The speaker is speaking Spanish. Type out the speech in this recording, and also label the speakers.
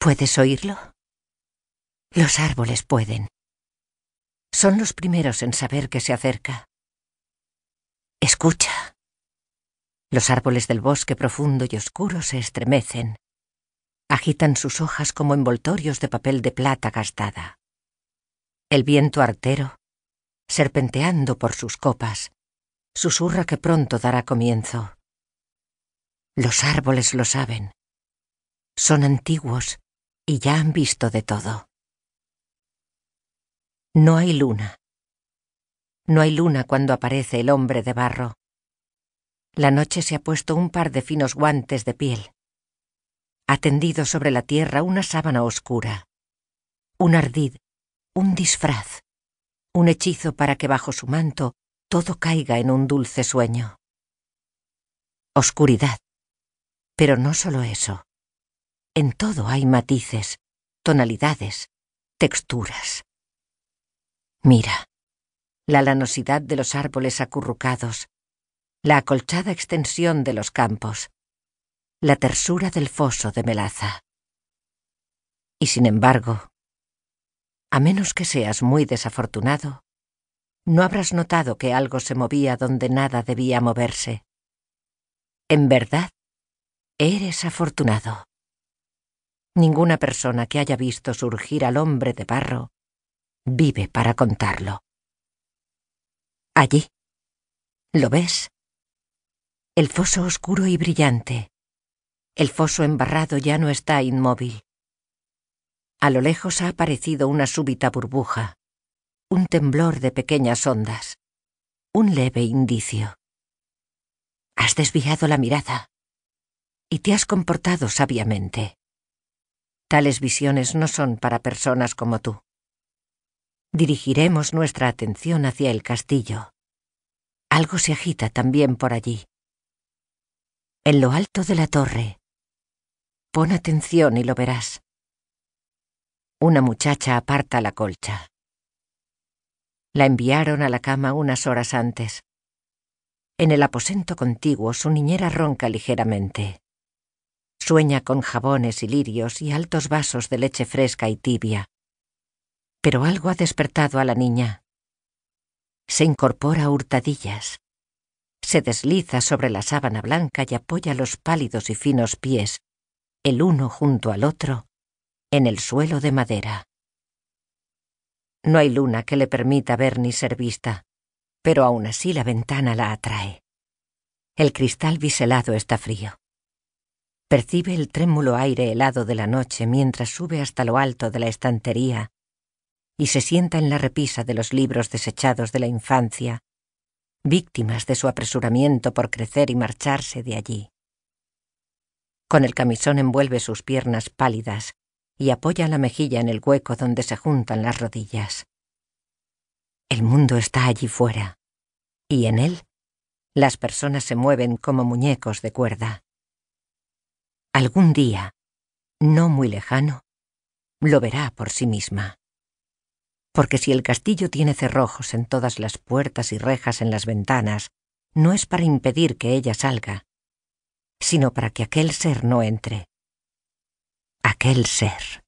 Speaker 1: ¿Puedes oírlo? Los árboles pueden. Son los primeros en saber que se acerca. Escucha. Los árboles del bosque profundo y oscuro se estremecen. Agitan sus hojas como envoltorios de papel de plata gastada. El viento artero, serpenteando por sus copas, susurra que pronto dará comienzo. Los árboles lo saben. Son antiguos y ya han visto de todo. No hay luna. No hay luna cuando aparece el hombre de barro. La noche se ha puesto un par de finos guantes de piel. Ha tendido sobre la tierra una sábana oscura. Un ardid, un disfraz, un hechizo para que bajo su manto todo caiga en un dulce sueño. Oscuridad. Pero no solo eso. En todo hay matices, tonalidades, texturas. Mira, la lanosidad de los árboles acurrucados, la acolchada extensión de los campos, la tersura del foso de melaza. Y sin embargo, a menos que seas muy desafortunado, no habrás notado que algo se movía donde nada debía moverse. En verdad, eres afortunado. Ninguna persona que haya visto surgir al hombre de barro vive para contarlo. Allí. ¿Lo ves? El foso oscuro y brillante. El foso embarrado ya no está inmóvil. A lo lejos ha aparecido una súbita burbuja, un temblor de pequeñas ondas, un leve indicio. Has desviado la mirada y te has comportado sabiamente. Tales visiones no son para personas como tú. Dirigiremos nuestra atención hacia el castillo. Algo se agita también por allí. En lo alto de la torre. Pon atención y lo verás. Una muchacha aparta la colcha. La enviaron a la cama unas horas antes. En el aposento contiguo su niñera ronca ligeramente. Sueña con jabones y lirios y altos vasos de leche fresca y tibia. Pero algo ha despertado a la niña. Se incorpora a hurtadillas. Se desliza sobre la sábana blanca y apoya los pálidos y finos pies, el uno junto al otro, en el suelo de madera. No hay luna que le permita ver ni ser vista, pero aún así la ventana la atrae. El cristal biselado está frío. Percibe el trémulo aire helado de la noche mientras sube hasta lo alto de la estantería y se sienta en la repisa de los libros desechados de la infancia, víctimas de su apresuramiento por crecer y marcharse de allí. Con el camisón envuelve sus piernas pálidas y apoya la mejilla en el hueco donde se juntan las rodillas. El mundo está allí fuera, y en él las personas se mueven como muñecos de cuerda. Algún día, no muy lejano, lo verá por sí misma. Porque si el castillo tiene cerrojos en todas las puertas y rejas en las ventanas, no es para impedir que ella salga, sino para que aquel ser no entre. Aquel ser.